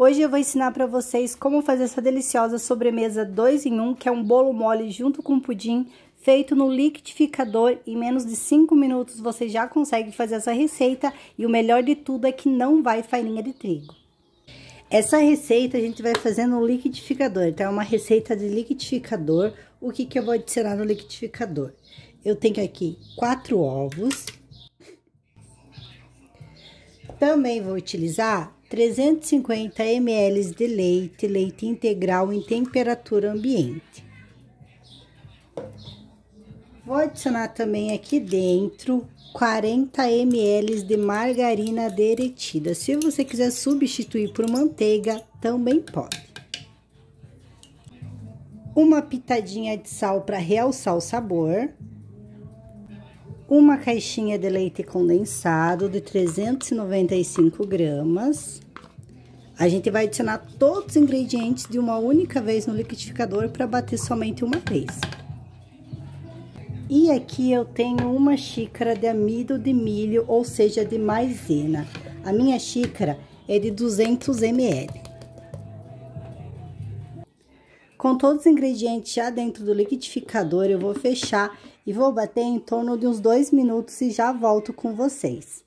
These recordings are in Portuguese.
Hoje eu vou ensinar para vocês como fazer essa deliciosa sobremesa 2 em 1, um, que é um bolo mole junto com pudim, feito no liquidificador. Em menos de 5 minutos você já consegue fazer essa receita e o melhor de tudo é que não vai farinha de trigo. Essa receita a gente vai fazer no liquidificador, então é uma receita de liquidificador. O que, que eu vou adicionar no liquidificador? Eu tenho aqui quatro ovos. Também vou utilizar 350 ml de leite, leite integral em temperatura ambiente. Vou adicionar também aqui dentro 40 ml de margarina derretida. Se você quiser substituir por manteiga, também pode. Uma pitadinha de sal para realçar o sabor uma caixinha de leite condensado de 395 gramas. A gente vai adicionar todos os ingredientes de uma única vez no liquidificador para bater somente uma vez. E aqui eu tenho uma xícara de amido de milho, ou seja, de maisena. A minha xícara é de 200 ml. Com todos os ingredientes já dentro do liquidificador, eu vou fechar e vou bater em torno de uns dois minutos e já volto com vocês.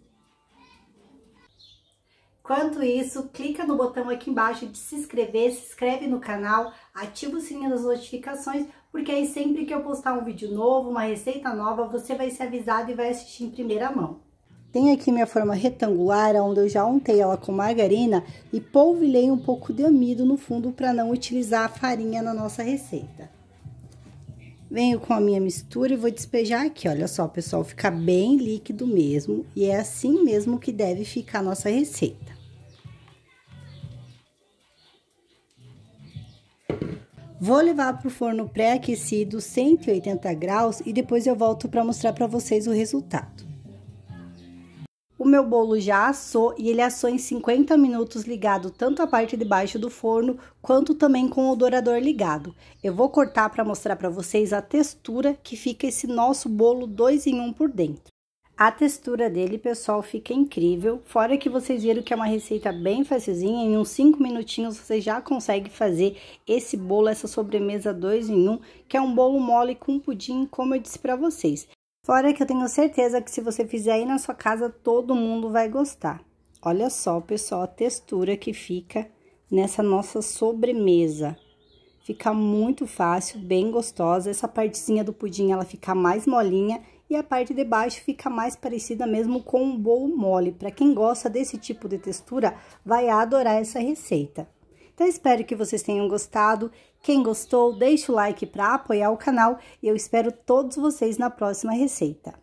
Enquanto isso, clica no botão aqui embaixo de se inscrever, se inscreve no canal, ativa o sininho das notificações, porque aí sempre que eu postar um vídeo novo, uma receita nova, você vai ser avisado e vai assistir em primeira mão. Tem aqui minha forma retangular, onde eu já untei ela com margarina e polvilhei um pouco de amido no fundo para não utilizar a farinha na nossa receita. Venho com a minha mistura e vou despejar aqui, olha só, pessoal, fica bem líquido mesmo. E é assim mesmo que deve ficar a nossa receita. Vou levar para o forno pré-aquecido 180 graus e depois eu volto para mostrar para vocês o resultado meu bolo já assou e ele assou em 50 minutos ligado tanto a parte de baixo do forno quanto também com o dourador ligado. Eu vou cortar para mostrar para vocês a textura que fica esse nosso bolo 2 em 1 um por dentro. A textura dele, pessoal, fica incrível. Fora que vocês viram que é uma receita bem facilzinha, em uns 5 minutinhos você já consegue fazer esse bolo, essa sobremesa 2 em 1, um, que é um bolo mole com pudim, como eu disse para vocês. Fora que eu tenho certeza que se você fizer aí na sua casa, todo mundo vai gostar. Olha só, pessoal, a textura que fica nessa nossa sobremesa. Fica muito fácil, bem gostosa. Essa partezinha do pudim, ela fica mais molinha e a parte de baixo fica mais parecida mesmo com um bolo mole. Para quem gosta desse tipo de textura, vai adorar essa receita. Eu espero que vocês tenham gostado. Quem gostou, deixe o like para apoiar o canal e eu espero todos vocês na próxima receita.